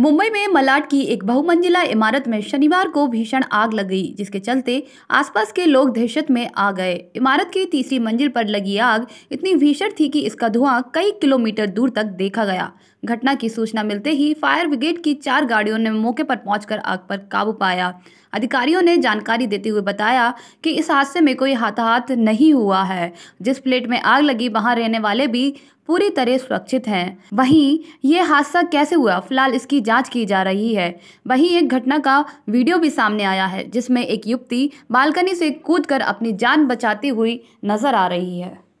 मुंबई में मलाड की एक बहुमंजिला इमारत में शनिवार को भीषण आग लग गई जिसके चलते आसपास के लोग दहशत में आ गए इमारत की तीसरी मंजिल पर लगी आग इतनी भीषण थी कि इसका धुआं कई किलोमीटर दूर तक देखा गया घटना की सूचना मिलते ही फायर ब्रिगेड की चार गाड़ियों ने मौके पर पहुंचकर आग पर काबू पाया अधिकारियों ने जानकारी देते हुए बताया कि इस हादसे में कोई हाथाहाथ नहीं हुआ है जिस प्लेट में आग लगी वहां रहने वाले भी पूरी तरह सुरक्षित हैं वहीं ये हादसा कैसे हुआ फिलहाल इसकी जांच की जा रही है वहीं एक घटना का वीडियो भी सामने आया है जिसमें एक युवती बालकनी से कूदकर अपनी जान बचाती हुई नजर आ रही है